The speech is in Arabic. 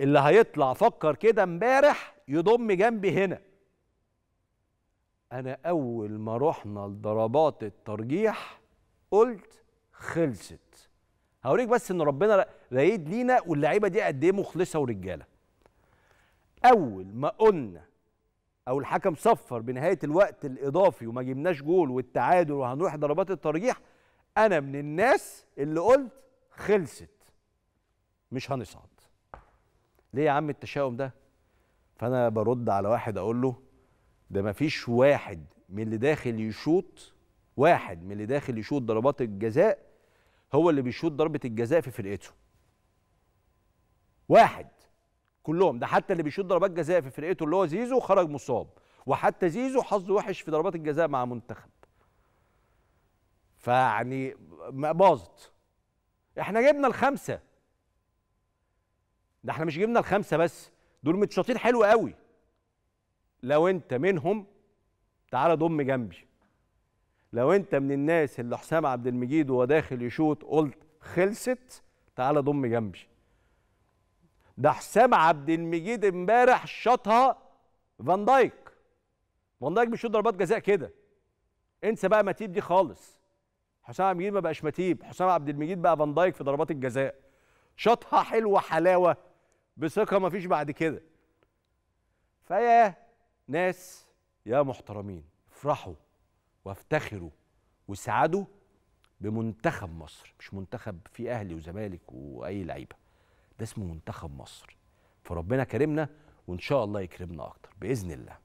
اللي هيطلع فكر كده امبارح يضم جنبي هنا انا اول ما رحنا لضربات الترجيح قلت خلصت هوريك بس ان ربنا رايد لينا واللعيبه دي قد ايه مخلصه ورجاله اول ما قلنا او الحكم صفر بنهايه الوقت الاضافي وما جبناش جول والتعادل وهنروح ضربات الترجيح انا من الناس اللي قلت خلصت مش هنصعد ليه يا عم التشاؤم ده فانا برد على واحد اقول له ده ما فيش واحد من اللي داخل يشوط واحد من اللي داخل يشوط ضربات الجزاء هو اللي بيشوط ضربه الجزاء في فرقته واحد كلهم ده حتى اللي بيشوط ضربات جزاء في فرقته اللي هو زيزو خرج مصاب وحتى زيزو حظه وحش في ضربات الجزاء مع منتخب فيعني باظت احنا جبنا الخمسه ده احنا مش جبنا الخمسه بس دول متشاطين حلو قوي لو انت منهم تعالى ضم جنبي لو انت من الناس اللي حسام عبد المجيد وهو داخل يشوط قلت خلصت تعالى ضم جنبي ده حسام عبد المجيد امبارح شاطها فان دايك فان دايك بيشوط ضربات جزاء كده انسى بقى متيب دي خالص حسام عبد المجيد ما بقاش متيب حسام عبد المجيد بقى فان دايك في ضربات الجزاء شاطها حلوه حلاوه بثقه مفيش بعد كده فيا ناس يا محترمين افرحوا وافتخروا واسعدوا بمنتخب مصر مش منتخب فيه اهلي وزمالك واي لعيبه ده اسمه منتخب مصر فربنا كرمنا وان شاء الله يكرمنا اكتر باذن الله